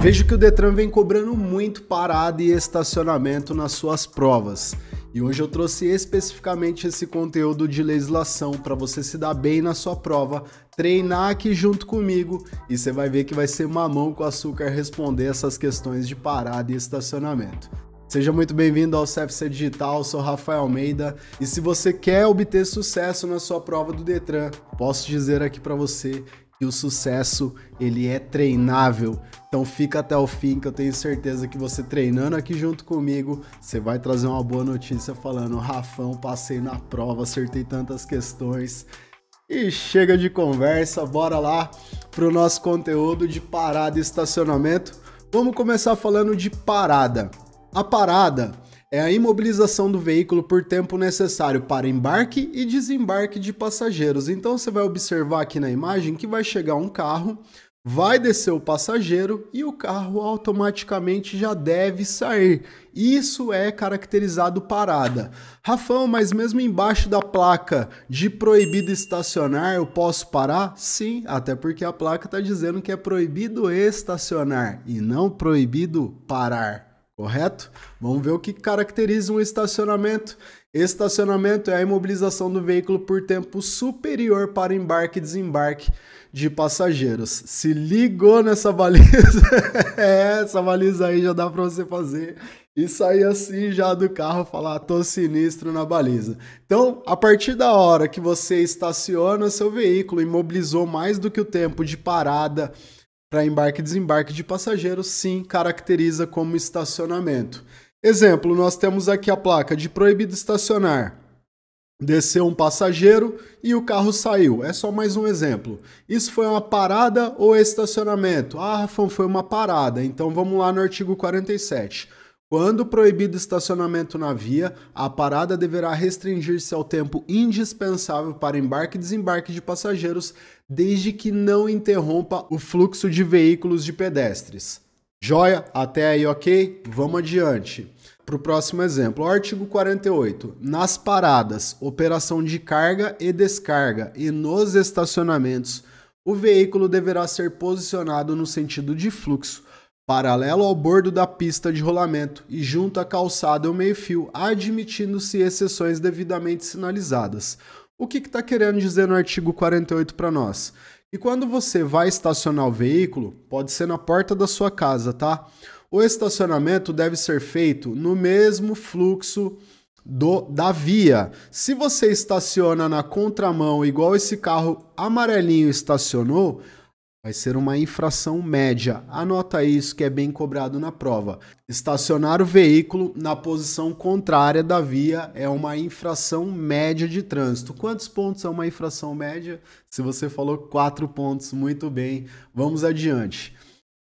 Vejo que o Detran vem cobrando muito parada e estacionamento nas suas provas. E hoje eu trouxe especificamente esse conteúdo de legislação para você se dar bem na sua prova, treinar aqui junto comigo e você vai ver que vai ser mamão com açúcar responder essas questões de parada e estacionamento. Seja muito bem-vindo ao CFC Digital, sou Rafael Almeida e se você quer obter sucesso na sua prova do Detran, posso dizer aqui para você que o sucesso ele é treinável então fica até o fim que eu tenho certeza que você treinando aqui junto comigo, você vai trazer uma boa notícia falando: "Rafão, passei na prova, acertei tantas questões". E chega de conversa, bora lá pro nosso conteúdo de parada e estacionamento. Vamos começar falando de parada. A parada é a imobilização do veículo por tempo necessário para embarque e desembarque de passageiros. Então você vai observar aqui na imagem que vai chegar um carro, Vai descer o passageiro e o carro automaticamente já deve sair. Isso é caracterizado parada. Rafão, mas mesmo embaixo da placa de proibido estacionar, eu posso parar? Sim, até porque a placa está dizendo que é proibido estacionar e não proibido parar, correto? Vamos ver o que caracteriza um estacionamento. Estacionamento é a imobilização do veículo por tempo superior para embarque e desembarque de passageiros. Se ligou nessa baliza. é, essa baliza aí já dá para você fazer e sair assim já do carro falar tô sinistro na baliza. Então, a partir da hora que você estaciona seu veículo, imobilizou mais do que o tempo de parada para embarque e desembarque de passageiros, sim, caracteriza como estacionamento. Exemplo, nós temos aqui a placa de proibido estacionar. Desceu um passageiro e o carro saiu. É só mais um exemplo. Isso foi uma parada ou estacionamento? Ah, Rafão, foi uma parada. Então vamos lá no artigo 47. Quando proibido estacionamento na via, a parada deverá restringir-se ao tempo indispensável para embarque e desembarque de passageiros, desde que não interrompa o fluxo de veículos de pedestres. Joia? Até aí, ok? Vamos adiante. Para o próximo exemplo, o artigo 48. Nas paradas, operação de carga e descarga e nos estacionamentos, o veículo deverá ser posicionado no sentido de fluxo, paralelo ao bordo da pista de rolamento e junto à calçada ou meio-fio, admitindo-se exceções devidamente sinalizadas. O que está que tá querendo dizer no artigo 48 para nós? E quando você vai estacionar o veículo, pode ser na porta da sua casa, tá? O estacionamento deve ser feito no mesmo fluxo do, da via. Se você estaciona na contramão, igual esse carro amarelinho estacionou, vai ser uma infração média. Anota isso que é bem cobrado na prova. Estacionar o veículo na posição contrária da via é uma infração média de trânsito. Quantos pontos é uma infração média? Se você falou quatro pontos, muito bem. Vamos adiante.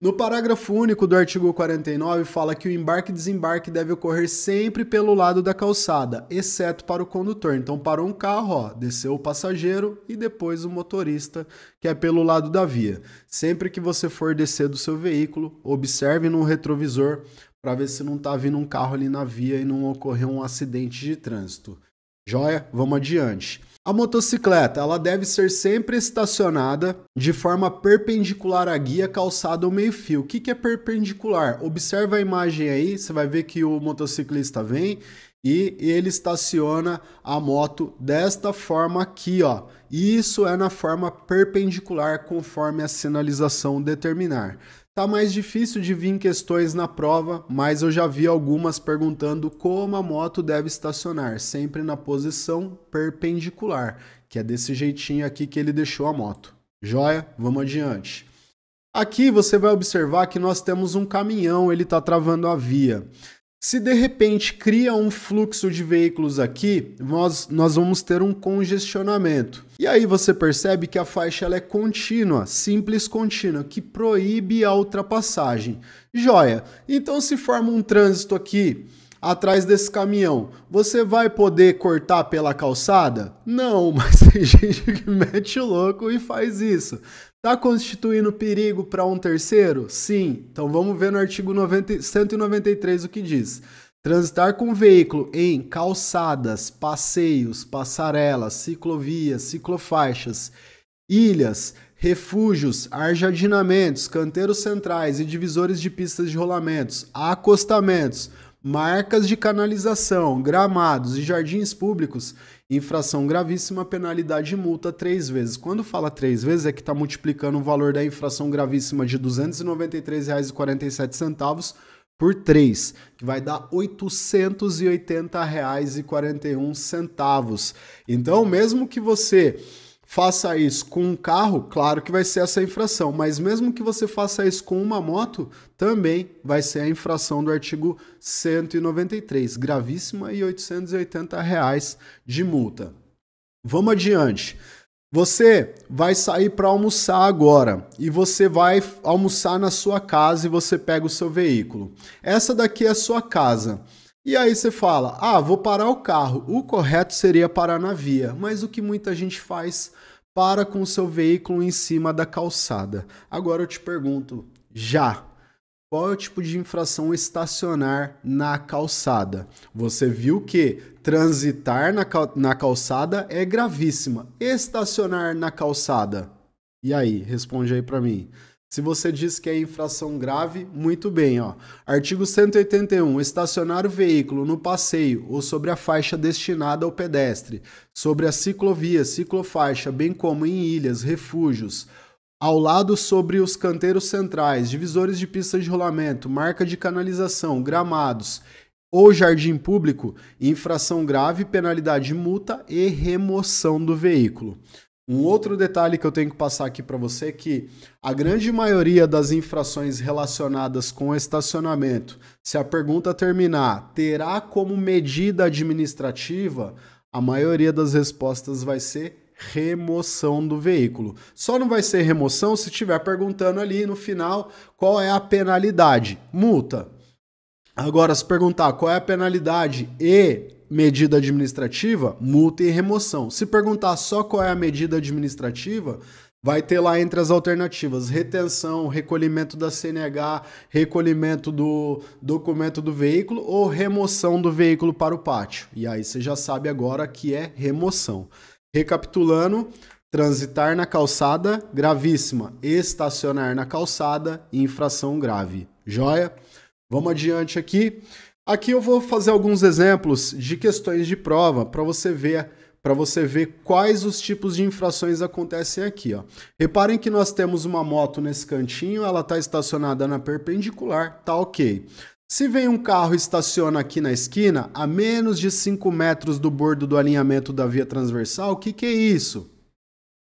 No parágrafo único do artigo 49 fala que o embarque e desembarque deve ocorrer sempre pelo lado da calçada, exceto para o condutor. Então para um carro, ó, desceu o passageiro e depois o motorista, que é pelo lado da via. Sempre que você for descer do seu veículo, observe no retrovisor para ver se não está vindo um carro ali na via e não ocorrer um acidente de trânsito. Joia? Vamos adiante. A motocicleta ela deve ser sempre estacionada de forma perpendicular à guia, calçada ou meio-fio. O que, que é perpendicular? Observa a imagem aí, você vai ver que o motociclista vem e ele estaciona a moto desta forma aqui, ó. Isso é na forma perpendicular conforme a sinalização determinar. Tá mais difícil de vir questões na prova, mas eu já vi algumas perguntando como a moto deve estacionar, sempre na posição perpendicular, que é desse jeitinho aqui que ele deixou a moto. Joia? Vamos adiante. Aqui você vai observar que nós temos um caminhão, ele está travando a via. Se de repente cria um fluxo de veículos aqui, nós, nós vamos ter um congestionamento. E aí você percebe que a faixa ela é contínua, simples contínua, que proíbe a ultrapassagem. Joia! Então se forma um trânsito aqui atrás desse caminhão, você vai poder cortar pela calçada? Não, mas tem gente que mete o louco e faz isso. Está constituindo perigo para um terceiro? Sim. Então vamos ver no artigo 90, 193 o que diz. Transitar com veículo em calçadas, passeios, passarelas, ciclovias, ciclofaixas, ilhas, refúgios, arjardinamentos, canteiros centrais e divisores de pistas de rolamentos, acostamentos, marcas de canalização, gramados e jardins públicos Infração gravíssima, penalidade multa três vezes. Quando fala três vezes, é que está multiplicando o valor da infração gravíssima de R$ 293,47 por 3, que vai dar R$ 880,41. Então, mesmo que você faça isso com um carro, claro que vai ser essa infração, mas mesmo que você faça isso com uma moto, também vai ser a infração do artigo 193, gravíssima e R$ 880 reais de multa. Vamos adiante. Você vai sair para almoçar agora e você vai almoçar na sua casa e você pega o seu veículo. Essa daqui é a sua casa. E aí você fala: ah, vou parar o carro. O correto seria parar na via, mas o que muita gente faz para com o seu veículo em cima da calçada. Agora eu te pergunto, já qual é o tipo de infração estacionar na calçada? Você viu que transitar na, cal na calçada é gravíssima. Estacionar na calçada. E aí, responde aí para mim. Se você diz que é infração grave, muito bem, ó. Artigo 181. Estacionar o veículo no passeio ou sobre a faixa destinada ao pedestre, sobre a ciclovia, ciclofaixa, bem como em ilhas, refúgios, ao lado sobre os canteiros centrais, divisores de pistas de rolamento, marca de canalização, gramados ou jardim público, infração grave, penalidade de multa e remoção do veículo. Um outro detalhe que eu tenho que passar aqui para você é que a grande maioria das infrações relacionadas com estacionamento, se a pergunta terminar, terá como medida administrativa, a maioria das respostas vai ser remoção do veículo. Só não vai ser remoção se estiver perguntando ali no final qual é a penalidade, multa. Agora, se perguntar qual é a penalidade e medida administrativa, multa e remoção. Se perguntar só qual é a medida administrativa, Vai ter lá entre as alternativas retenção, recolhimento da CNH, recolhimento do documento do veículo ou remoção do veículo para o pátio. E aí você já sabe agora que é remoção. Recapitulando, transitar na calçada, gravíssima, estacionar na calçada, infração grave. Joia? Vamos adiante aqui. Aqui eu vou fazer alguns exemplos de questões de prova para você ver para você ver quais os tipos de infrações acontecem aqui. Ó. Reparem que nós temos uma moto nesse cantinho, ela está estacionada na perpendicular, tá ok. Se vem um carro e estaciona aqui na esquina, a menos de 5 metros do bordo do alinhamento da via transversal, o que, que é isso?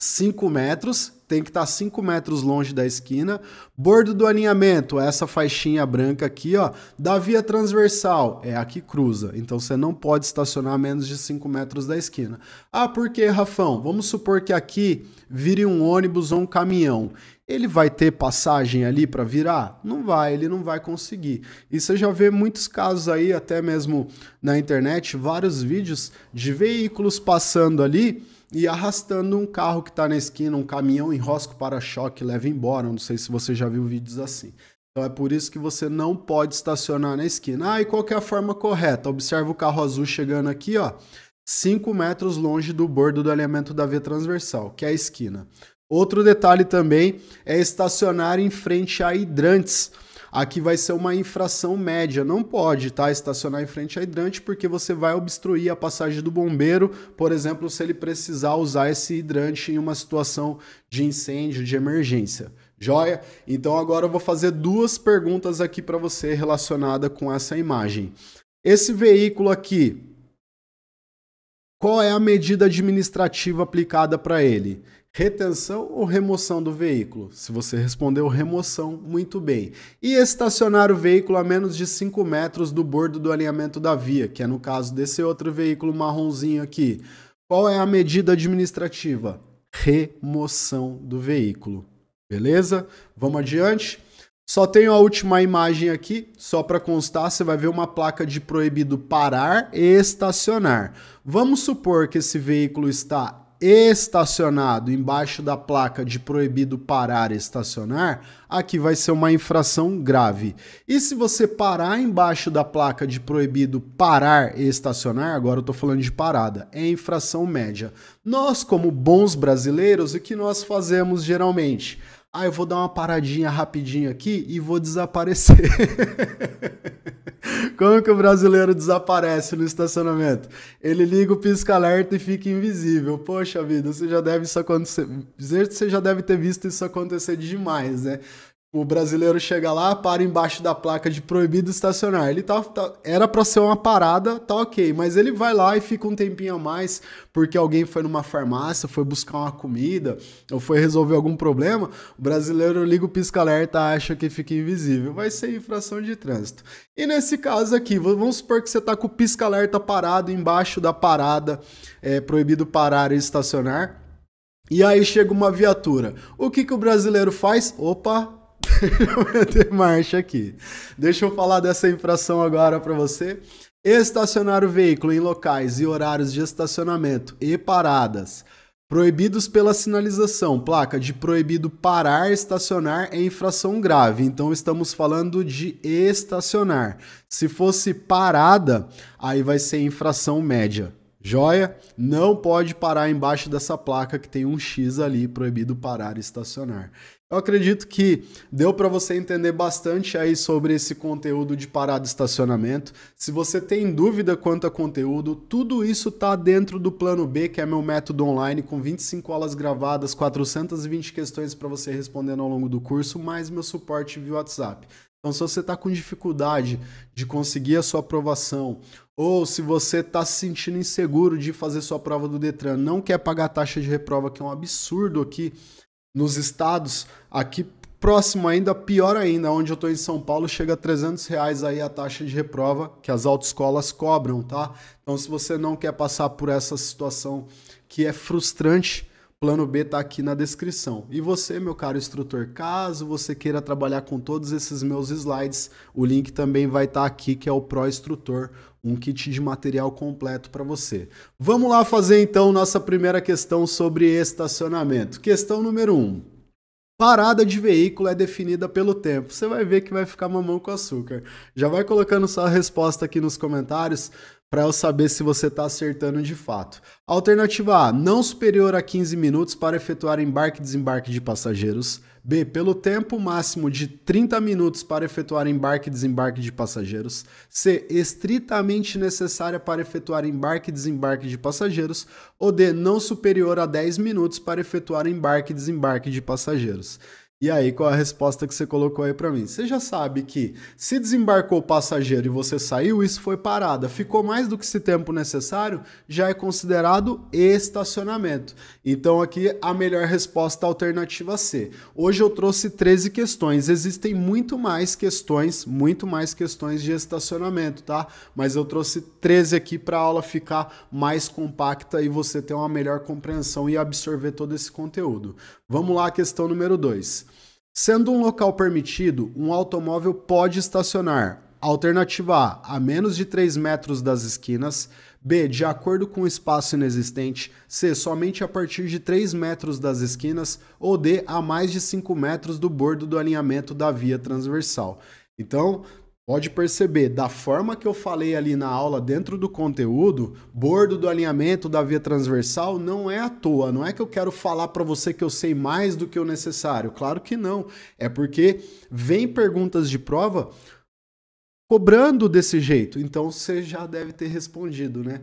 5 metros tem que estar tá 5 metros longe da esquina. Bordo do alinhamento, essa faixinha branca aqui, ó, da via transversal, é a que cruza. Então você não pode estacionar a menos de 5 metros da esquina. Ah, por que, Rafão? Vamos supor que aqui vire um ônibus ou um caminhão ele vai ter passagem ali para virar? Não vai, ele não vai conseguir. E você já vê muitos casos aí, até mesmo na internet, vários vídeos de veículos passando ali e arrastando um carro que está na esquina, um caminhão, enrosca o para-choque e leva embora. Não sei se você já viu vídeos assim. Então é por isso que você não pode estacionar na esquina. Ah, e qual é a forma correta? Observa o carro azul chegando aqui, ó, 5 metros longe do bordo do elemento da via transversal, que é a esquina. Outro detalhe também é estacionar em frente a hidrantes. Aqui vai ser uma infração média, não pode, tá? Estacionar em frente a hidrante porque você vai obstruir a passagem do bombeiro, por exemplo, se ele precisar usar esse hidrante em uma situação de incêndio, de emergência. Joia? Então agora eu vou fazer duas perguntas aqui para você relacionada com essa imagem. Esse veículo aqui, qual é a medida administrativa aplicada para ele? retenção ou remoção do veículo? Se você respondeu remoção, muito bem. E estacionar o veículo a menos de 5 metros do bordo do alinhamento da via, que é no caso desse outro veículo marronzinho aqui. Qual é a medida administrativa? Remoção do veículo. Beleza? Vamos adiante? Só tenho a última imagem aqui, só para constar, você vai ver uma placa de proibido parar e estacionar. Vamos supor que esse veículo está estacionado embaixo da placa de proibido parar e estacionar, aqui vai ser uma infração grave. E se você parar embaixo da placa de proibido parar e estacionar, agora eu estou falando de parada, é infração média. Nós, como bons brasileiros, o que nós fazemos geralmente? ah, eu vou dar uma paradinha rapidinho aqui e vou desaparecer. Como que o brasileiro desaparece no estacionamento? Ele liga o pisca-alerta e fica invisível. Poxa vida, você já deve isso acontecer. Você já deve ter visto isso acontecer demais, né? O brasileiro chega lá, para embaixo da placa de proibido estacionar. Ele tá, tá era para ser uma parada, tá ok, mas ele vai lá e fica um tempinho a mais porque alguém foi numa farmácia, foi buscar uma comida ou foi resolver algum problema. O brasileiro liga o pisca-alerta, acha que fica invisível. Vai ser infração de trânsito. E nesse caso aqui, vamos supor que você tá com o pisca-alerta parado embaixo da parada, é, proibido parar e estacionar. E aí chega uma viatura. O que, que o brasileiro faz? Opa, meter marcha aqui. Deixa eu falar dessa infração agora para você. Estacionar o veículo em locais e horários de estacionamento e paradas proibidos pela sinalização, placa de proibido parar, estacionar é infração grave. Então estamos falando de estacionar. Se fosse parada, aí vai ser infração média. Joia? Não pode parar embaixo dessa placa que tem um X ali, proibido parar e estacionar. Eu acredito que deu para você entender bastante aí sobre esse conteúdo de parada e estacionamento. Se você tem dúvida quanto a conteúdo, tudo isso tá dentro do plano B, que é meu método online com 25 aulas gravadas, 420 questões para você respondendo ao longo do curso, mais meu suporte via WhatsApp. Então, se você está com dificuldade de conseguir a sua aprovação, ou se você está se sentindo inseguro de fazer sua prova do Detran, não quer pagar a taxa de reprova, que é um absurdo aqui, nos estados, aqui próximo ainda, pior ainda, onde eu estou em São Paulo, chega a 300 reais aí a taxa de reprova que as autoescolas cobram, tá? Então, se você não quer passar por essa situação que é frustrante, Plano B está aqui na descrição. E você, meu caro instrutor, caso você queira trabalhar com todos esses meus slides, o link também vai estar tá aqui, que é o Pro Instrutor, um kit de material completo para você. Vamos lá fazer então nossa primeira questão sobre estacionamento. Questão número 1. Um. Parada de veículo é definida pelo tempo. Você vai ver que vai ficar mamão com açúcar. Já vai colocando sua resposta aqui nos comentários para eu saber se você está acertando de fato. Alternativa A, não superior a 15 minutos para efetuar embarque e desembarque de passageiros. B, pelo tempo máximo de 30 minutos para efetuar embarque e desembarque de passageiros. C, estritamente necessária para efetuar embarque e desembarque de passageiros. Ou D, não superior a 10 minutos para efetuar embarque e desembarque de passageiros. E aí, qual é a resposta que você colocou aí para mim? Você já sabe que se desembarcou o passageiro e você saiu, isso foi parada. Ficou mais do que esse tempo necessário, já é considerado estacionamento. Então, aqui a melhor resposta alternativa C. Hoje eu trouxe 13 questões. Existem muito mais questões, muito mais questões de estacionamento, tá? Mas eu trouxe 13 aqui para a aula ficar mais compacta e você ter uma melhor compreensão e absorver todo esse conteúdo. Vamos lá, questão número 2. Sendo um local permitido, um automóvel pode estacionar. Alternativa A, a menos de 3 metros das esquinas. B, de acordo com o espaço inexistente. C, somente a partir de 3 metros das esquinas. Ou D, a mais de 5 metros do bordo do alinhamento da via transversal. Então, Pode perceber, da forma que eu falei ali na aula, dentro do conteúdo, bordo do alinhamento da via transversal não é à toa, não é que eu quero falar para você que eu sei mais do que o necessário, claro que não. É porque vem perguntas de prova cobrando desse jeito, então você já deve ter respondido, né?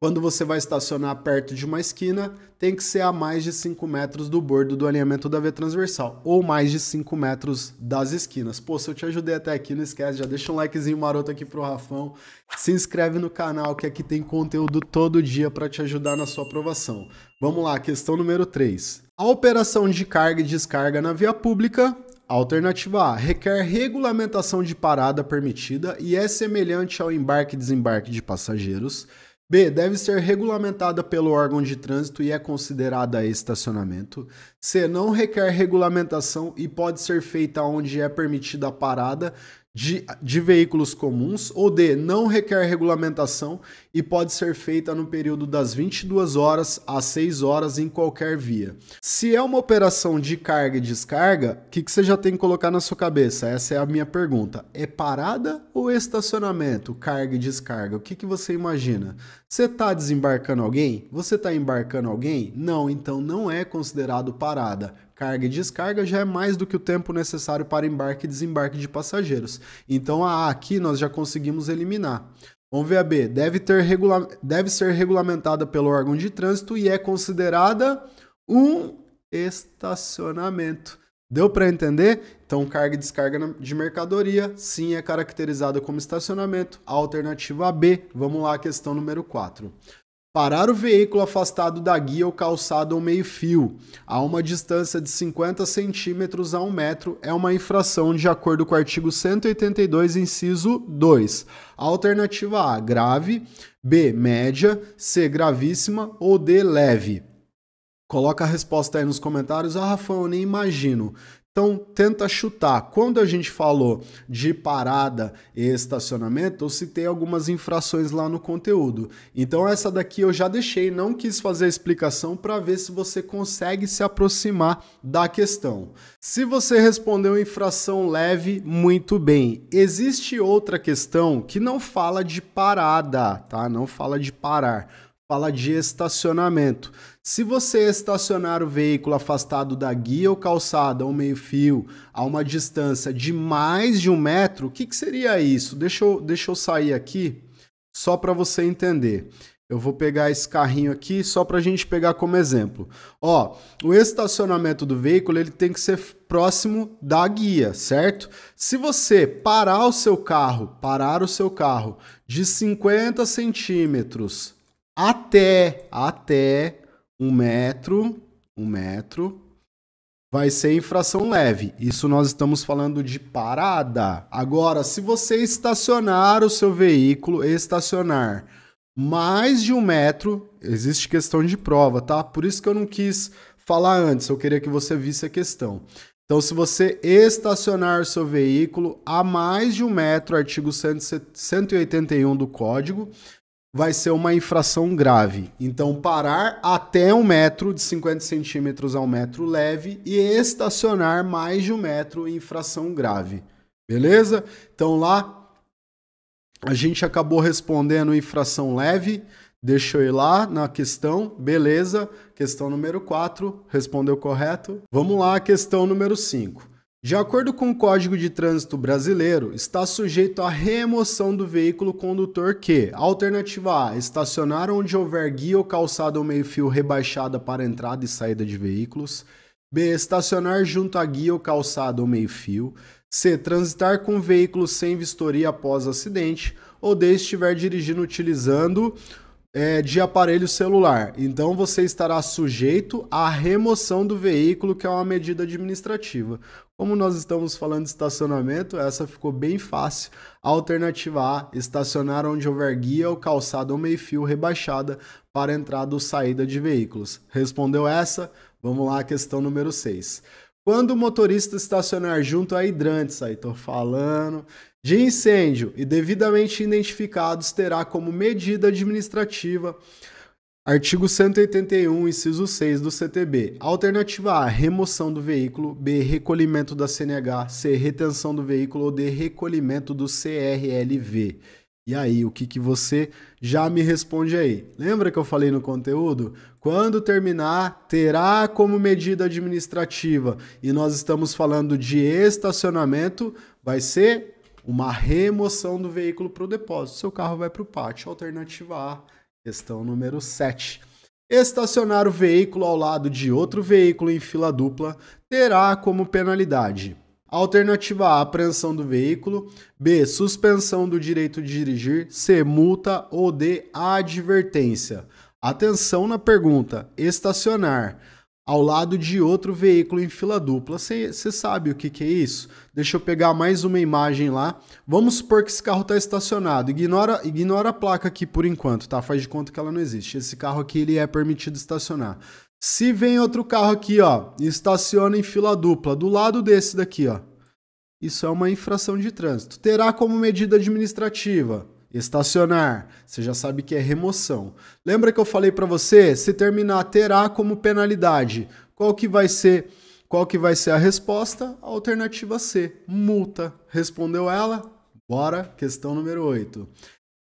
Quando você vai estacionar perto de uma esquina, tem que ser a mais de 5 metros do bordo do alinhamento da via transversal, ou mais de 5 metros das esquinas. Pô, se eu te ajudei até aqui, não esquece, já deixa um likezinho maroto aqui pro Rafão, se inscreve no canal que aqui tem conteúdo todo dia para te ajudar na sua aprovação. Vamos lá, questão número 3. A operação de carga e descarga na via pública Alternativa A requer regulamentação de parada permitida e é semelhante ao embarque e desembarque de passageiros. B. Deve ser regulamentada pelo órgão de trânsito e é considerada estacionamento. C. Não requer regulamentação e pode ser feita onde é permitida a parada de, de veículos comuns, ou D, não requer regulamentação e pode ser feita no período das 22 horas às 6 horas em qualquer via. Se é uma operação de carga e descarga, o que, que você já tem que colocar na sua cabeça? Essa é a minha pergunta. É parada ou estacionamento? Carga e descarga. O que, que você imagina? Você está desembarcando alguém? Você está embarcando alguém? Não, então não é considerado parada carga e descarga já é mais do que o tempo necessário para embarque e desembarque de passageiros. Então a A aqui nós já conseguimos eliminar. Vamos ver a B. Deve, ter regula... Deve ser regulamentada pelo órgão de trânsito e é considerada um estacionamento. Deu para entender? Então, carga e descarga de mercadoria, sim, é caracterizada como estacionamento. alternativa B, vamos lá, questão número 4. Parar o veículo afastado da guia ou calçada ou meio-fio a uma distância de 50 centímetros a 1 metro é uma infração de acordo com o artigo 182, inciso 2. Alternativa A, grave, B, média, C, gravíssima ou D, leve. Coloca a resposta aí nos comentários. Ah, Rafão, eu nem imagino. Então tenta chutar. Quando a gente falou de parada e estacionamento, eu citei algumas infrações lá no conteúdo. Então essa daqui eu já deixei, não quis fazer a explicação para ver se você consegue se aproximar da questão. Se você respondeu infração leve, muito bem. Existe outra questão que não fala de parada, tá? Não fala de parar, fala de estacionamento. Se você estacionar o veículo afastado da guia ou calçada ou meio-fio a uma distância de mais de um metro, o que, que, seria isso? Deixa eu, deixa eu sair aqui só para você entender. Eu vou pegar esse carrinho aqui só para a gente pegar como exemplo. Ó, o estacionamento do veículo ele tem que ser próximo da guia, certo? Se você parar o seu carro, parar o seu carro de 50 centímetros até até um metro, um metro, vai ser infração leve. Isso nós estamos falando de parada. Agora, se você estacionar o seu veículo, estacionar mais de um metro, existe questão de prova, tá? Por isso que eu não quis falar antes, eu queria que você visse a questão. Então, se você estacionar seu veículo a mais de um metro, artigo 181 do Código, vai ser uma infração grave. Então, parar até um metro, de 50 centímetros ao metro leve, e estacionar mais de um metro, infração grave. Beleza? Então, lá a gente acabou respondendo infração leve. Deixa eu ir lá na questão, beleza. Questão número 4, respondeu correto. Vamos lá, questão número 5. De acordo com o Código de Trânsito Brasileiro, está sujeito à remoção do veículo condutor que, alternativa A, estacionar onde houver guia ou calçada ou meio-fio rebaixada para entrada e saída de veículos, B, estacionar junto a guia ou calçada ou meio-fio, C, transitar com veículo sem vistoria após acidente, ou D, estiver dirigindo utilizando é, de aparelho celular. Então você estará sujeito à remoção do veículo, que é uma medida administrativa. Como nós estamos falando de estacionamento, essa ficou bem fácil. Alternativa A, estacionar onde houver guia ou calçada ou meio-fio rebaixada para entrada ou saída de veículos. Respondeu essa? Vamos lá, questão número 6. Quando o motorista estacionar junto a hidrantes, aí tô falando, de incêndio e devidamente identificados, terá como medida administrativa Artigo 181, inciso 6 do CTB. Alternativa A, remoção do veículo. B, recolhimento da CNH. C, retenção do veículo. Ou D, recolhimento do CRLV. E aí, o que, que você já me responde aí? Lembra que eu falei no conteúdo? Quando terminar, terá como medida administrativa, e nós estamos falando de estacionamento, vai ser uma remoção do veículo para o depósito. Seu carro vai para o pátio. Alternativa A Questão número 7. Estacionar o veículo ao lado de outro veículo em fila dupla terá como penalidade: alternativa A, apreensão do veículo, B, suspensão do direito de dirigir, C, multa ou D, advertência. Atenção na pergunta: estacionar ao lado de outro veículo em fila dupla. Você sabe o que, que, é isso? Deixa eu pegar mais uma imagem lá. Vamos supor que esse carro está estacionado. Ignora, ignora a placa aqui por enquanto, tá? Faz de conta que ela não existe. Esse carro aqui ele é permitido estacionar. Se vem outro carro aqui, ó, estaciona em fila dupla, do lado desse daqui, ó. Isso é uma infração de trânsito. Terá como medida administrativa Estacionar, você já sabe que é remoção. Lembra que eu falei para você, se terminar terá como penalidade. Qual que vai ser? Qual que vai ser a resposta? A alternativa C, multa. Respondeu ela? Bora, questão número 8.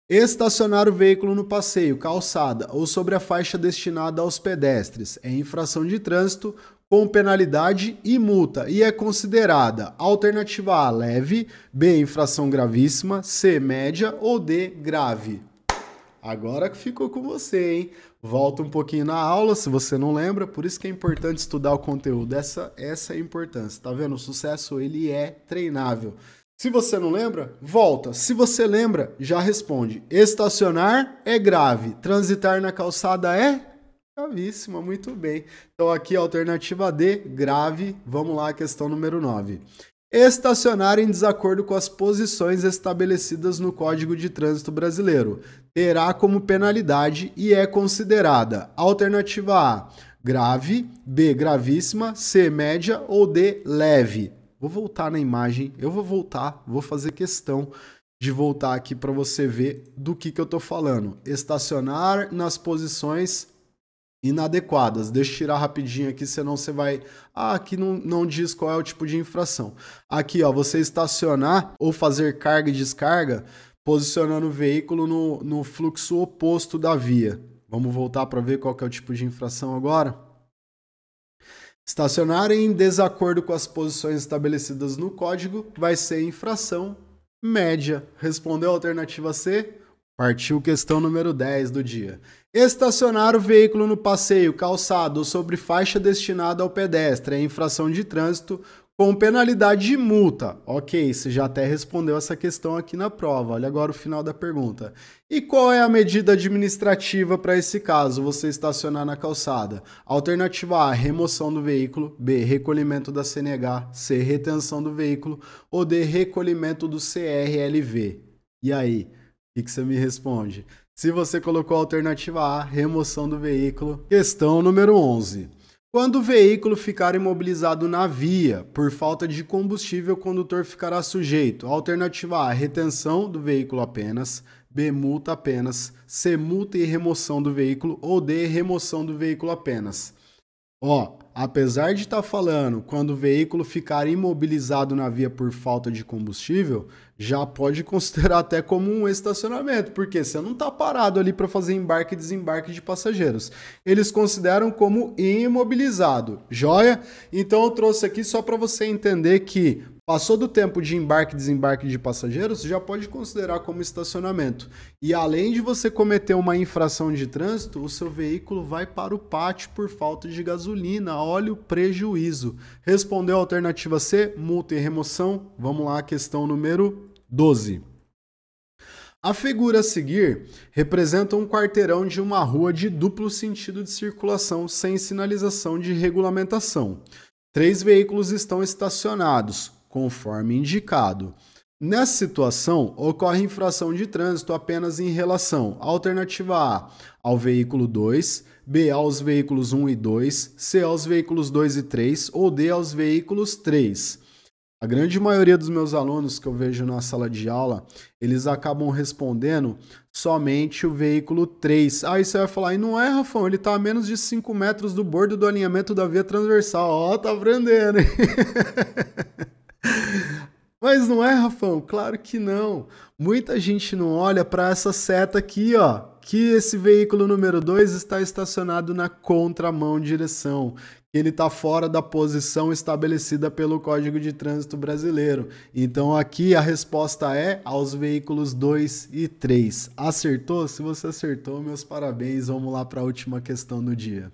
Estacionar o veículo no passeio, calçada ou sobre a faixa destinada aos pedestres é infração de trânsito com penalidade e multa e é considerada alternativa A leve, B infração gravíssima, C média ou D grave. Agora que ficou com você, hein? Volta um pouquinho na aula, se você não lembra, por isso que é importante estudar o conteúdo. Essa, essa é a importância, tá vendo? O sucesso, ele é treinável. Se você não lembra, volta. Se você lembra, já responde. Estacionar é grave, transitar na calçada é Gravíssima, muito bem. Então aqui alternativa D, grave. Vamos lá, questão número 9. Estacionar em desacordo com as posições estabelecidas no Código de Trânsito Brasileiro terá como penalidade e é considerada alternativa A, grave, B, gravíssima, C, média ou D, leve. Vou voltar na imagem, eu vou voltar, vou fazer questão de voltar aqui para você ver do que, que eu estou falando. Estacionar nas posições inadequadas. Deixa eu tirar rapidinho aqui, senão você vai. Ah, aqui não, não diz qual é o tipo de infração. Aqui, ó, você estacionar ou fazer carga e descarga posicionando o veículo no, no fluxo oposto da via. Vamos voltar para ver qual é o tipo de infração agora. Estacionar em desacordo com as posições estabelecidas no código vai ser infração média. Respondeu a alternativa C? Partiu questão número 10 do dia. Estacionar o veículo no passeio, calçado ou sobre faixa destinada ao pedestre é infração de trânsito com penalidade de multa. Ok, você já até respondeu essa questão aqui na prova. Olha agora o final da pergunta. E qual é a medida administrativa para esse caso, você estacionar na calçada? Alternativa A, remoção do veículo. B, recolhimento da CNH. C, retenção do veículo. Ou D, recolhimento do CRLV. E aí? O que, você me responde? Se você colocou a alternativa A, remoção do veículo. Questão número 11. Quando o veículo ficar imobilizado na via por falta de combustível, o condutor ficará sujeito. Alternativa A, retenção do veículo apenas. B, multa apenas. C, multa e remoção do veículo. Ou D, remoção do veículo apenas. Ó, apesar de estar tá falando quando o veículo ficar imobilizado na via por falta de combustível, já pode considerar até como um estacionamento, porque você não está parado ali para fazer embarque e desembarque de passageiros. Eles consideram como imobilizado, joia? Então eu trouxe aqui só para você entender que Passou do tempo de embarque e desembarque de passageiros, já pode considerar como estacionamento. E além de você cometer uma infração de trânsito, o seu veículo vai para o pátio por falta de gasolina, óleo, prejuízo. Respondeu a alternativa C, multa e remoção? Vamos lá, questão número 12. A figura a seguir representa um quarteirão de uma rua de duplo sentido de circulação sem sinalização de regulamentação. Três veículos estão estacionados, conforme indicado. Nessa situação, ocorre infração de trânsito apenas em relação à alternativa A ao veículo 2, B aos veículos 1 e 2, C aos veículos 2 e 3 ou D aos veículos 3. A grande maioria dos meus alunos que eu vejo na sala de aula, eles acabam respondendo somente o veículo 3. Aí você vai falar, e não é, Rafão, ele está a menos de 5 metros do bordo do alinhamento da via transversal. Ó, tá aprendendo, hein? Mas não é, Rafão? Claro que não. Muita gente não olha para essa seta aqui, ó, que esse veículo número 2 está estacionado na contramão direção. Ele está fora da posição estabelecida pelo Código de Trânsito Brasileiro. Então aqui a resposta é aos veículos 2 e 3. Acertou? Se você acertou, meus parabéns. Vamos lá para a última questão do dia.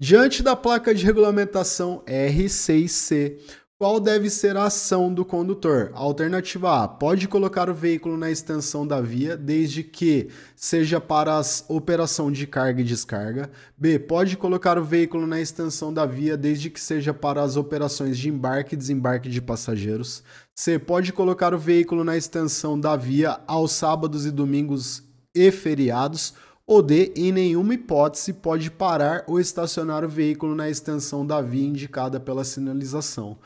Diante da placa de regulamentação R6C, qual deve ser a ação do condutor? Alternativa A: pode colocar o veículo na extensão da via, desde que seja para operação de carga e descarga. B: pode colocar o veículo na extensão da via, desde que seja para as operações de embarque e desembarque de passageiros. C: pode colocar o veículo na extensão da via aos sábados e domingos e feriados. Ou D, em nenhuma hipótese pode parar ou estacionar o veículo na extensão da via indicada pela sinalização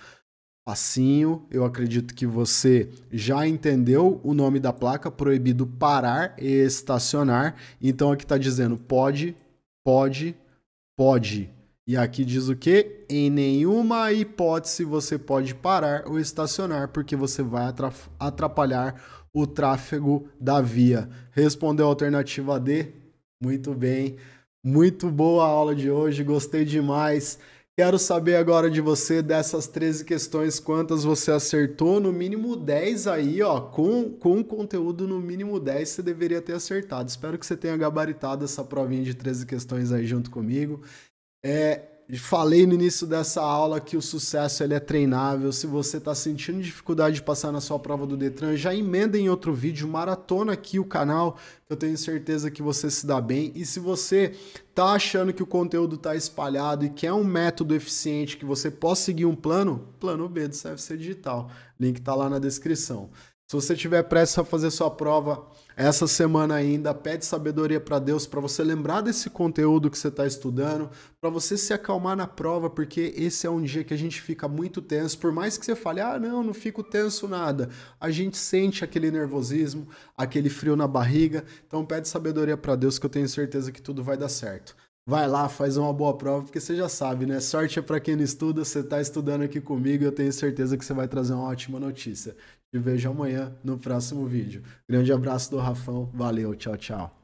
passinho. Eu acredito que você já entendeu o nome da placa, proibido parar e estacionar. Então aqui está dizendo pode, pode, pode. E aqui diz o que? Em nenhuma hipótese você pode parar ou estacionar, porque você vai atrapalhar o tráfego da via. Respondeu a alternativa D? Muito bem. Muito boa a aula de hoje, gostei demais. Quero saber agora de você, dessas 13 questões, quantas você acertou? No mínimo 10 aí, ó. Com, com conteúdo, no mínimo 10 você deveria ter acertado. Espero que você tenha gabaritado essa provinha de 13 questões aí junto comigo. É, Falei no início dessa aula que o sucesso ele é treinável. Se você está sentindo dificuldade de passar na sua prova do Detran, já emenda em outro vídeo, maratona aqui o canal. Eu tenho certeza que você se dá bem. E se você está achando que o conteúdo está espalhado e quer é um método eficiente que você possa seguir um plano, plano B do CFC Digital. Link está lá na descrição. Se você tiver pressa a fazer sua prova essa semana ainda, pede sabedoria para Deus para você lembrar desse conteúdo que você está estudando, para você se acalmar na prova, porque esse é um dia que a gente fica muito tenso. Por mais que você fale, ah, não, não fico tenso nada, a gente sente aquele nervosismo, aquele frio na barriga. Então, pede sabedoria para Deus que eu tenho certeza que tudo vai dar certo. Vai lá, faz uma boa prova, porque você já sabe, né? Sorte é para quem não estuda, você está estudando aqui comigo, eu tenho certeza que você vai trazer uma ótima notícia. Te vejo amanhã no próximo vídeo. Grande abraço do Rafão. Valeu, tchau, tchau.